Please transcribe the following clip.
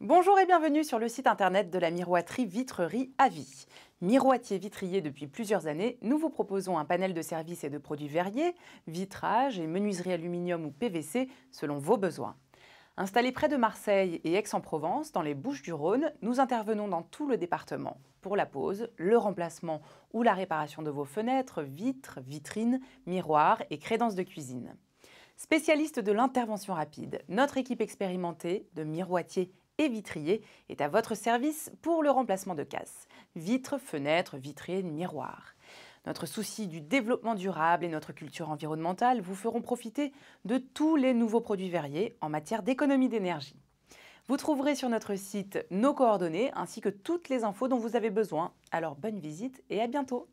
Bonjour et bienvenue sur le site internet de la miroiterie Vitrerie Avis. Miroitier vitrier depuis plusieurs années, nous vous proposons un panel de services et de produits verriers, vitrage et menuiserie aluminium ou PVC selon vos besoins. Installés près de Marseille et Aix-en-Provence, dans les Bouches-du-Rhône, nous intervenons dans tout le département pour la pose, le remplacement ou la réparation de vos fenêtres, vitres, vitrines, miroirs et crédences de cuisine. Spécialiste de l'intervention rapide, notre équipe expérimentée de miroitiers et vitrier est à votre service pour le remplacement de casse, Vitres, fenêtres, vitrées miroirs. Notre souci du développement durable et notre culture environnementale vous feront profiter de tous les nouveaux produits verriers en matière d'économie d'énergie. Vous trouverez sur notre site nos coordonnées ainsi que toutes les infos dont vous avez besoin. Alors bonne visite et à bientôt